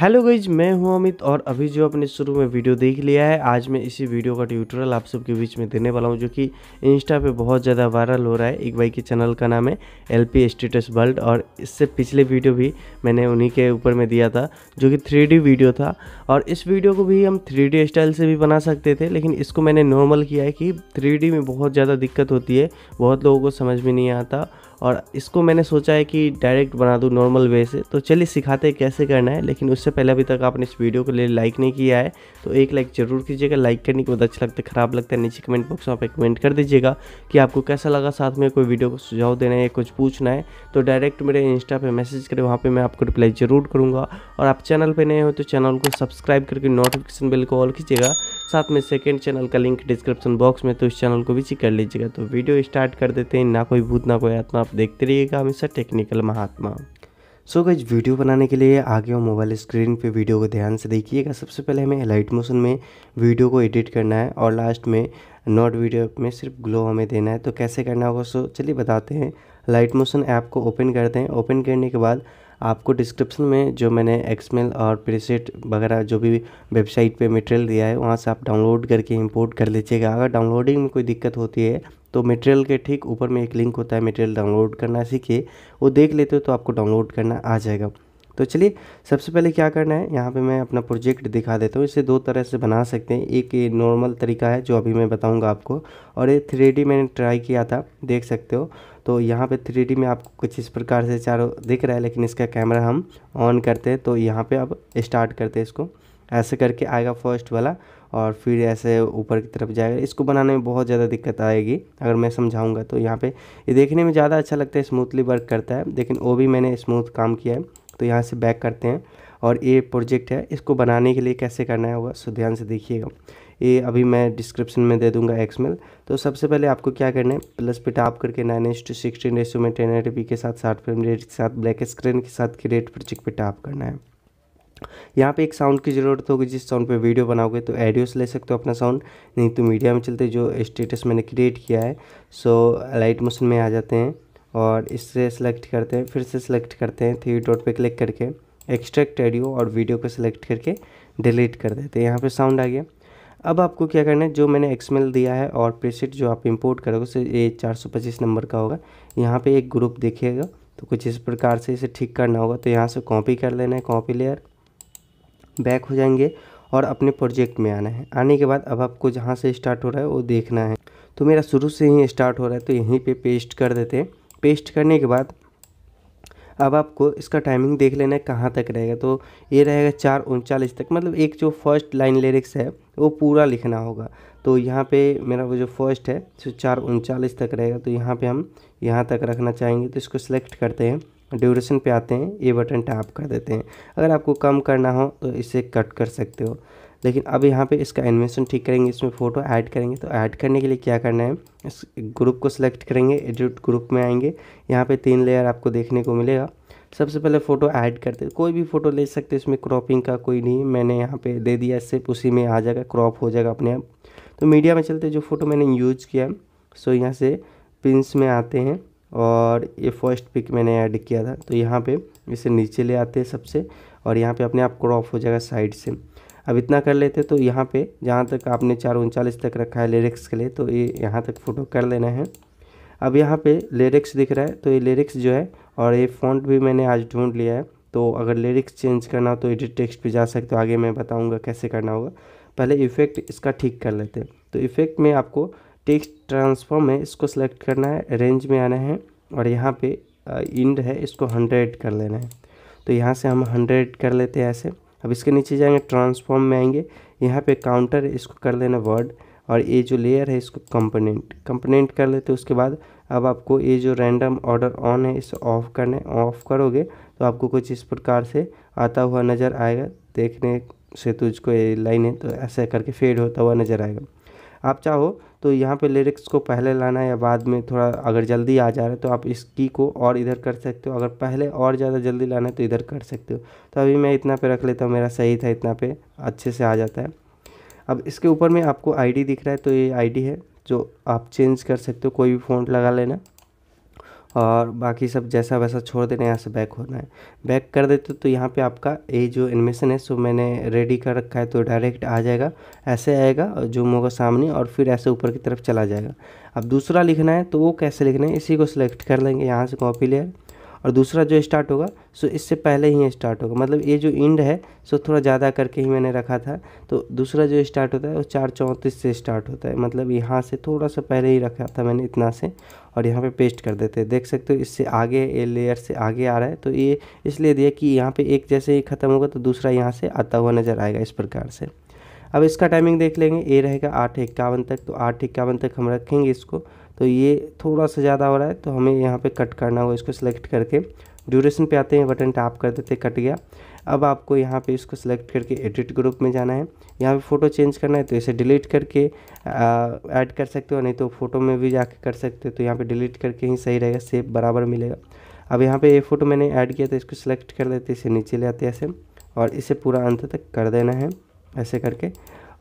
hello guys मैं हूं अमित और अभी जो आपने शुरू में वीडियो देख लिया है आज मैं इसी वीडियो का ट्यूटोरियल आप सबके बीच में देने वाला हूं जो कि इंस्टा पे बहुत ज़्यादा वायरल हो रहा है एक भाई के चैनल का नाम है एल पी स्टेटस वर्ल्ड और इससे पिछले वीडियो भी मैंने उन्हीं के ऊपर में दिया था जो कि थ्री वीडियो था और इस वीडियो को भी हम थ्री स्टाइल से भी बना सकते थे लेकिन इसको मैंने नॉर्मल किया है कि थ्री में बहुत ज़्यादा दिक्कत होती है बहुत लोगों को समझ में नहीं आता और इसको मैंने सोचा है कि डायरेक्ट बना दूँ नॉर्मल वे से तो चलिए सिखाते हैं कैसे करना है लेकिन उससे पहले अभी तक आपने इस वीडियो को लिए लाइक नहीं किया है तो एक लाइक ज़रूर कीजिएगा लाइक करने के बाद अच्छा लगता है ख़राब लगता है नीचे कमेंट बॉक्स में आप कमेंट कर दीजिएगा कि आपको कैसा लगा साथ में कोई वीडियो को सुझाव देना है या कुछ पूछना है तो डायरेक्ट मेरे इंस्टा पर मैसेज करें वहाँ पर मैं आपको रिप्लाई ज़रूर करूँगा और आप चैनल पर नए हो तो चैनल को सब्सक्राइब करके नोटिफिकेशन बिल को ऑल कीजिएगा साथ में सेकेंड चैनल का लिंक डिस्क्रिप्शन बॉक्स में तो इस चैनल को भी चेक कर लीजिएगा तो वीडियो स्टार्ट कर देते हैं ना कोई भूत ना कोई आत्मा आप देखते रहिएगा हमेशा technical Mahatma so so video बनाने के लिए आगे और मोबाइल स्क्रीन पे वीडियो को ध्यान से देखिएगा सबसे पहले हमें लाइट मोशन में वीडियो को एडिट करना है और लास्ट में नॉट वीडियो में सिर्फ ग्लो हमें देना है तो कैसे करना होगा सो चलिए बताते हैं लाइट मोशन ऐप को ओपन करते हैं ओपन करने के बाद आपको डिस्क्रिप्शन में जो मैंने एक्समेल और प्रीसेट वगैरह जो भी वेबसाइट पे मटेरियल दिया है वहाँ से आप डाउनलोड करके इंपोर्ट कर लीजिएगा अगर डाउनलोडिंग में कोई दिक्कत होती है तो मटेरियल के ठीक ऊपर में एक लिंक होता है मटेरियल डाउनलोड करना सीखिए वो देख लेते हो तो आपको डाउनलोड करना आ जाएगा तो चलिए सबसे पहले क्या करना है यहाँ पे मैं अपना प्रोजेक्ट दिखा देता हूँ इसे दो तरह से बना सकते हैं एक ये नॉर्मल तरीका है जो अभी मैं बताऊँगा आपको और ये थ्री मैंने ट्राई किया था देख सकते हो तो यहाँ पे थ्री में आपको कुछ इस प्रकार से चारों दिख रहा है लेकिन इसका कैमरा हम ऑन करते हैं तो यहाँ पर अब स्टार्ट करते हैं इसको ऐसे करके आएगा फर्स्ट वाला और फिर ऐसे ऊपर की तरफ जाएगा इसको बनाने में बहुत ज़्यादा दिक्कत आएगी अगर मैं समझाऊँगा तो यहाँ पर ये देखने में ज़्यादा अच्छा लगता है स्मूथली वर्क करता है लेकिन वो भी मैंने स्मूथ काम किया है तो यहाँ से बैक करते हैं और ये प्रोजेक्ट है इसको बनाने के लिए कैसे करना होगा सो ध्यान से देखिएगा ये अभी मैं डिस्क्रिप्शन में दे दूंगा एक्समेल तो सबसे पहले आपको क्या करना है प्लस पे टाप करके nine H to sixteen ratio में टेन के साथ साठ फ्रेम रेट के साथ ब्लैक स्क्रीन के साथ क्रिएट प्रोजेक्ट पे टाप करना है यहाँ पे एक साउंड की ज़रूरत होगी जिस साउंड पे वीडियो बनाओगे तो एडियोस ले सकते हो अपना साउंड नहीं तो मीडिया में चलते जो स्टेटस मैंने क्रिएट किया है सो लाइट मोशन में आ जाते हैं और इससे सेलेक्ट करते हैं फिर से सिलेक्ट करते हैं थ्री डॉट पे क्लिक करके एक्सट्रैक्ट एडियो और वीडियो को सिलेक्ट करके डिलीट कर देते हैं यहाँ पर साउंड आ गया अब आपको क्या करना है जो मैंने एक्समेल दिया है और प्रेसिट जो आप इम्पोर्ट करोगे उसे ये पच्चीस नंबर का होगा यहाँ पर एक ग्रुप देखिएगा तो कुछ इस प्रकार से इसे ठीक करना होगा तो यहाँ से कॉपी कर लेना है कॉपी लेयर बैक हो जाएंगे और अपने प्रोजेक्ट में आना है आने के बाद अब आपको जहाँ से स्टार्ट हो रहा है वो देखना है तो मेरा शुरू से ही स्टार्ट हो रहा है तो यहीं पे पेस्ट कर देते हैं पेस्ट करने के बाद अब आपको इसका टाइमिंग देख लेना है कहाँ तक रहेगा तो ये रहेगा चार उनचालीस तक मतलब एक जो फर्स्ट लाइन लिरिक्स है वो पूरा लिखना होगा तो यहाँ पे मेरा वो जो फर्स्ट है सो चार उनचालीस तक रहेगा तो यहाँ पे हम यहाँ तक रखना चाहेंगे तो इसको सिलेक्ट करते हैं ड्यूरेशन पे आते हैं ये बटन टैप कर देते हैं अगर आपको कम करना हो तो इसे कट कर सकते हो लेकिन अब यहाँ पे इसका एनिमेशन ठीक करेंगे इसमें फ़ोटो ऐड करेंगे तो ऐड करने के लिए क्या करना है इस ग्रुप को सिलेक्ट करेंगे एडिट ग्रुप में आएंगे यहाँ पे तीन लेयर आपको देखने को मिलेगा सबसे पहले फ़ोटो ऐड करते कोई भी फ़ोटो ले सकते इसमें क्रॉपिंग का कोई नहीं मैंने यहाँ पर दे दिया सिर्फ उसी में आ जाएगा क्रॉप हो जाएगा अपने आप तो मीडिया में चलते जो फ़ोटो मैंने यूज किया सो यहाँ से पिंस में आते हैं और ये फर्स्ट पिक मैंने ऐड किया था तो यहाँ पे इसे नीचे ले आते हैं सबसे और यहाँ पे अपने आप क्रॉप हो जाएगा साइड से अब इतना कर लेते तो यहाँ पे जहाँ तक आपने चार उनचालीस तक रखा है लिरिक्स के लिए तो ये यहाँ तक फ़ोटो कर लेना है अब यहाँ पे लिरिक्स दिख रहा है तो ये लिरिक्स जो है और ये फॉन्ट भी मैंने आज ढूंढ लिया है तो अगर लिरिक्स चेंज करना हो तो एडिट टेक्स्ट पर जा सकते हो आगे मैं बताऊँगा कैसे करना होगा पहले इफ़ेक्ट इसका ठीक कर लेते हैं तो इफ़ेक्ट में आपको टेक्स्ट ट्रांसफॉर्म है इसको सेलेक्ट करना है रेंज में आना है और यहाँ पे इंड है इसको हंड्रेड कर लेना है तो यहाँ से हम हंड्रेड कर लेते हैं ऐसे अब इसके नीचे जाएंगे ट्रांसफॉर्म में आएंगे यहाँ पे काउंटर इसको कर लेना वर्ड और ये जो लेयर है इसको कंपोनेंट कंपोनेंट कर लेते उसके बाद अब आपको ये जो रैंडम ऑर्डर ऑन है इसे ऑफ़ करना है ऑफ़ करोगे तो आपको कुछ इस प्रकार से आता हुआ नज़र आएगा देखने से तुझको तो ये लाइन है तो ऐसे करके फेड होता हुआ नज़र आएगा आप चाहो तो यहाँ पे लिरिक्स को पहले लाना या बाद में थोड़ा अगर जल्दी आ जा रहा है तो आप इस की को और इधर कर सकते हो अगर पहले और ज़्यादा जल्दी लाना है तो इधर कर सकते हो तो अभी मैं इतना पे रख लेता हूँ मेरा सही था इतना पे अच्छे से आ जाता है अब इसके ऊपर में आपको आईडी दिख रहा है तो ये आईडी है जो आप चेंज कर सकते हो कोई भी फोन लगा लेना और बाकी सब जैसा वैसा छोड़ देना यहाँ से बैक होना है बैक कर देते तो यहाँ पे आपका ये जो एनिमेशन है सो मैंने रेडी कर रखा है तो डायरेक्ट आ जाएगा ऐसे आएगा जूम होगा सामने और फिर ऐसे ऊपर की तरफ चला जाएगा अब दूसरा लिखना है तो वो कैसे लिखना है इसी को सिलेक्ट कर लेंगे यहाँ से कॉपी लेयर और दूसरा जो स्टार्ट होगा सो इससे पहले ही स्टार्ट होगा मतलब ये जो इंड है सो थोड़ा ज़्यादा करके ही मैंने रखा था तो दूसरा जो स्टार्ट होता है वो चार चौंतीस से स्टार्ट होता है मतलब यहाँ से थोड़ा सा पहले ही रखा था मैंने इतना से और यहाँ पे पेस्ट कर देते हैं देख सकते हो इससे आगे ये लेयर से आगे आ रहा है तो ये इसलिए दिया कि यहाँ पर एक जैसे ही ख़त्म होगा तो दूसरा यहाँ से आता हुआ नज़र आएगा इस प्रकार से अब इसका टाइमिंग देख लेंगे ए रहेगा आठ इक्यावन तक तो आठ इक्यावन तक हम रखेंगे इसको तो ये थोड़ा सा ज़्यादा हो रहा है तो हमें यहाँ पे कट करना होगा इसको सिलेक्ट करके ड्यूरेशन पे आते हैं बटन टैप कर देते कट गया अब आपको यहाँ पे इसको सिलेक्ट करके एडिट ग्रुप में जाना है यहाँ पे फ़ोटो चेंज करना है तो इसे डिलीट करके ऐड कर सकते हो नहीं तो फ़ोटो में भी जाके कर सकते हो तो यहाँ पे डिलीट करके ही सही रहेगा सेप बराबर मिलेगा अब यहाँ पे ये फ़ोटो मैंने ऐड किया था तो इसको सिलेक्ट कर लेते इसे नीचे ले आते ऐसे और इसे पूरा अंत तक कर देना है ऐसे करके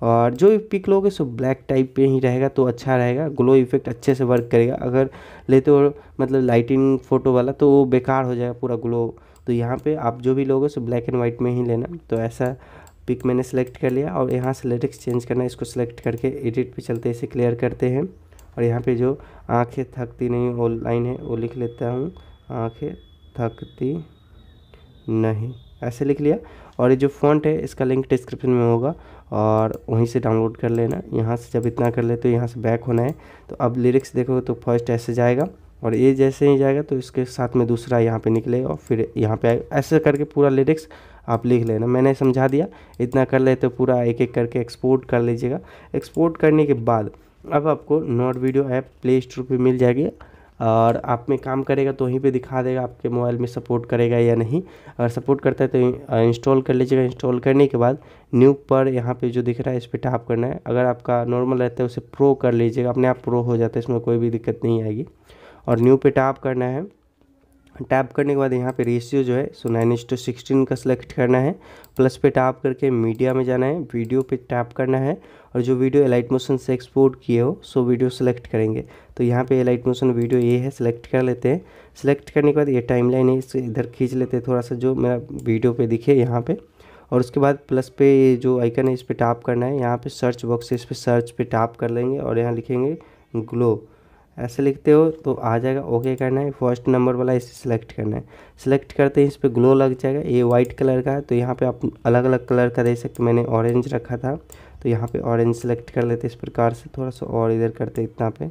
और जो भी पिक लोगे सो ब्लैक टाइप पे ही रहेगा तो अच्छा रहेगा ग्लो इफेक्ट अच्छे से वर्क करेगा अगर लेते हो मतलब लाइटिंग फ़ोटो वाला तो वो बेकार हो जाएगा पूरा ग्लो तो यहाँ पे आप जो भी लोगे सो ब्लैक एंड वाइट में ही लेना तो ऐसा पिक मैंने सेलेक्ट कर लिया और यहाँ से लेटेक्स चेंज करना इसको सेलेक्ट करके एडिट पर चलते इसे क्लियर करते हैं और यहाँ पर जो आँखें थकती नहीं वो लाइन है वो लिख लेता हूँ आँखें थकती नहीं ऐसे लिख लिया और ये जो फॉन्ट है इसका लिंक डिस्क्रिप्शन में होगा और वहीं से डाउनलोड कर लेना यहाँ से जब इतना कर ले तो यहाँ से बैक होना है तो अब लिरिक्स देखो तो फर्स्ट ऐसे जाएगा और ये जैसे ही जाएगा तो इसके साथ में दूसरा यहाँ पे निकलेगा और फिर यहाँ पे ऐसे करके पूरा लिरिक्स आप लिख लेना मैंने समझा दिया इतना कर ले तो पूरा एक एक करके एक्सपोर्ट कर लीजिएगा एक्सपोर्ट करने के बाद अब आपको Node Video app Play Store पर मिल जाएगी और आप में काम करेगा तो वहीं पे दिखा देगा आपके मोबाइल में सपोर्ट करेगा या नहीं अगर सपोर्ट करता है तो इंस्टॉल कर लीजिएगा इंस्टॉल करने के बाद न्यू पर यहाँ पे जो दिख रहा है इस पर टाप करना है अगर आपका नॉर्मल रहता है उसे प्रो कर लीजिएगा अपने आप प्रो हो जाता है इसमें कोई भी दिक्कत नहीं आएगी और न्यू पे टाप करना है टैप करने के बाद यहाँ पे रेशियो जो है सो नाइन टू सिक्सटीन का सिलेक्ट करना है प्लस पे टैप करके मीडिया में जाना है वीडियो पे टैप करना है और जो वीडियो एलाइट मोशन से एक्सपोर्ट किए हो सो वीडियो सेलेक्ट करेंगे तो यहाँ पे एलाइट मोशन वीडियो ये है सिलेक्ट कर लेते हैं सिलेक्ट करने के बाद ये टाइम है इससे इधर खींच लेते हैं थोड़ा सा जो मेरा वीडियो पर दिखे यहाँ पर और उसके बाद प्लस पे ये जो आइकन है इस पर टैप करना है यहाँ पर सर्च बॉक्स इस पर सर्च पर टैप कर लेंगे और यहाँ लिखेंगे ग्लो ऐसे लिखते हो तो आ जाएगा ओके करना है फर्स्ट नंबर वाला इसे सिलेक्ट करना है सिलेक्ट करते ही इस पर ग्लो लग जाएगा ये वाइट कलर का है तो यहाँ पे आप अलग अलग कलर का दे सकते मैंने ऑरेंज रखा था तो यहाँ पे ऑरेंज सेलेक्ट कर लेते इस प्रकार से थोड़ा सा और इधर करते इतना पे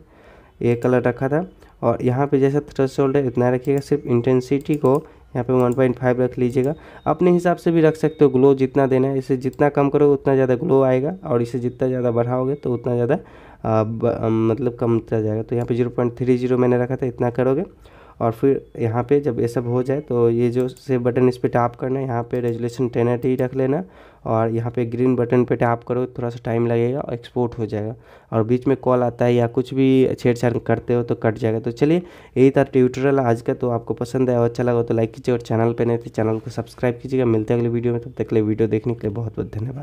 ये कलर रखा था और यहाँ पर जैसा थ्रेस है इतना रखिएगा सिर्फ इंटेंसिटी को यहाँ पे 1.5 रख लीजिएगा अपने हिसाब से भी रख सकते हो ग्लो जितना देना है इसे जितना कम करोगे उतना ज़्यादा ग्लो आएगा और इसे जितना ज़्यादा बढ़ाओगे तो उतना ज़्यादा मतलब कम चला जाएगा तो यहाँ पे जीरो पॉइंट थ्री जीरो मैंने रखा था इतना करोगे और फिर यहाँ पे जब ये सब हो जाए तो ये जो से बटन इस पर टैप करना है यहाँ पे रेजुलेशन टेन एटी रख लेना और यहाँ पे ग्रीन बटन पे टैप करो थोड़ा सा टाइम लगेगा और एक्सपोर्ट हो जाएगा और बीच में कॉल आता है या कुछ भी छेड़छाड़ करते हो तो कट जाएगा तो चलिए यही था ट्यूटोरियल आज का तो आपको पसंद आया अच्छा लगा तो लाइक कीजिए और चैनल पर नहीं तो चैनल को सब्सक्राइब कीजिएगा मिलते हैं अगले वीडियो में तब तक के लिए वीडियो देखने के लिए बहुत बहुत धन्यवाद